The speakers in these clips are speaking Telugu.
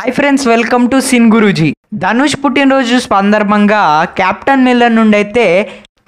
hi friends welcome to cine Guruji Dhanush పుట్టినరోజు సందర్భంగా క్యాప్టెన్ మిల్లర్ నుండి అయితే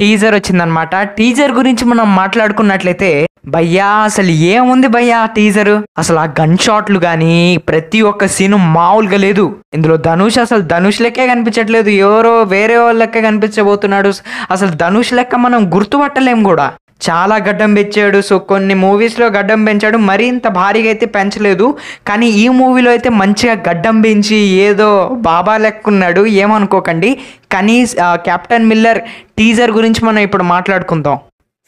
టీజర్ వచ్చిందనమాట టీజర్ గురించి మనం మాట్లాడుకున్నట్లయితే భయ్యా అసలు ఏముంది భయ్యా టీజర్ అసలు ఆ గన్ షాట్లు కానీ ప్రతి ఒక్క సీను మామూలుగా లేదు ఇందులో ధనుష్ అసలు ధనుష్ లెక్కే కనిపించట్లేదు ఎవరో వేరే లెక్క కనిపించబోతున్నాడు అసలు ధనుష్ లెక్క మనం గుర్తుపట్టలేము కూడా చాలా గడ్డం పెంచాడు సో కొన్ని మూవీస్లో గడ్డం పెంచాడు మరింత ఇంత భారీగా అయితే పెంచలేదు కానీ ఈ మూవీలో అయితే మంచిగా గడ్డం పెంచి ఏదో బాబా లెక్కున్నాడు ఏమనుకోకండి కానీ కెప్టెన్ మిల్లర్ టీజర్ గురించి మనం ఇప్పుడు మాట్లాడుకుందాం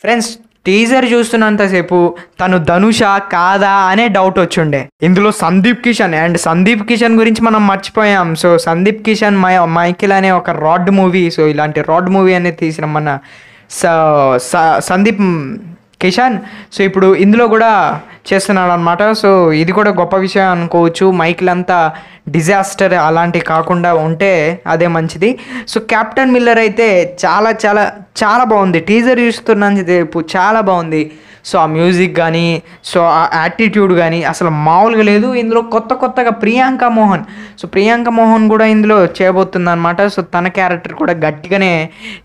ఫ్రెండ్స్ టీజర్ చూస్తున్నంతసేపు తను ధనుష కాదా అనే డౌట్ వచ్చిండే ఇందులో సందీప్ కిషన్ అండ్ సందీప్ కిషన్ గురించి మనం మర్చిపోయాం సో సందీప్ కిషన్ మై మైకిల్ అనే ఒక రాడ్ మూవీ సో ఇలాంటి రాడ్ మూవీ అనేది తీసిన మన సందీప్ కిషాన్ సో ఇప్పుడు ఇందులో కూడా చేస్తున్నాడు అనమాట సో ఇది కూడా గొప్ప విషయం అనుకోవచ్చు మైక్లంతా డిజాస్టర్ అలాంటివి కాకుండా ఉంటే అదే మంచిది సో క్యాప్టెన్ మిల్లర్ అయితే చాలా చాలా చాలా బాగుంది టీజర్ చూస్తున్నాను చాలా బాగుంది సో ఆ మ్యూజిక్ కానీ సో ఆ యాటిట్యూడ్ కానీ అసలు మామూలుగా లేదు ఇందులో కొత్త కొత్తగా ప్రియాంక మోహన్ సో ప్రియాంక మోహన్ కూడా ఇందులో చేయబోతుందనమాట సో తన క్యారెక్టర్ కూడా గట్టిగానే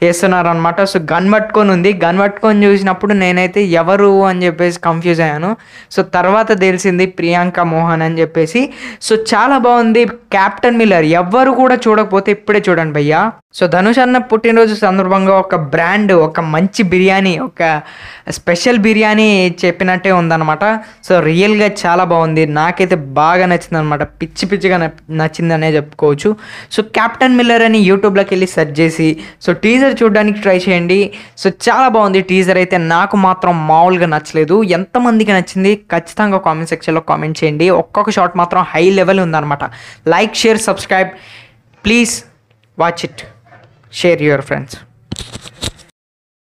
వేస్తున్నారనమాట సో గన్ పట్టుకొని ఉంది గన్ పట్టుకొని చూసినప్పుడు నేనైతే ఎవరు అని చెప్పేసి కన్ఫ్యూజ్ అయ్యాను సో తర్వాత తెలిసింది ప్రియాంక మోహన్ అని చెప్పేసి సో చాలా బాగుంది క్యాప్టెన్ మిల్లర్ ఎవ్వరు కూడా చూడకపోతే ఇప్పుడే చూడండి భయ్యా సో ధనుష్ అన్న పుట్టినరోజు సందర్భంగా ఒక బ్రాండ్ ఒక మంచి బిర్యానీ ఒక స్పెషల్ బిర్యానీ చెప్పినట్టే ఉందన్నమాట సో రియల్గా చాలా బాగుంది నాకైతే బాగా నచ్చింది అనమాట పిచ్చి పిచ్చిగా నచ్చిందనే చెప్పుకోవచ్చు సో క్యాప్టెన్ మిల్లర్ అని యూట్యూబ్లోకి వెళ్ళి సెర్చ్ చేసి సో టీజర్ చూడడానికి ట్రై చేయండి సో చాలా బాగుంది టీజర్ అయితే నాకు మాత్రం మామూలుగా నచ్చలేదు ఎంతమందికి నచ్చింది ఖచ్చితంగా కామెంట్ సెక్షన్లో కామెంట్ చేయండి ఒక్కొక్క షార్ట్ మాత్రం హై లెవెల్ ఉందన్నమాట like share subscribe please watch it share your friends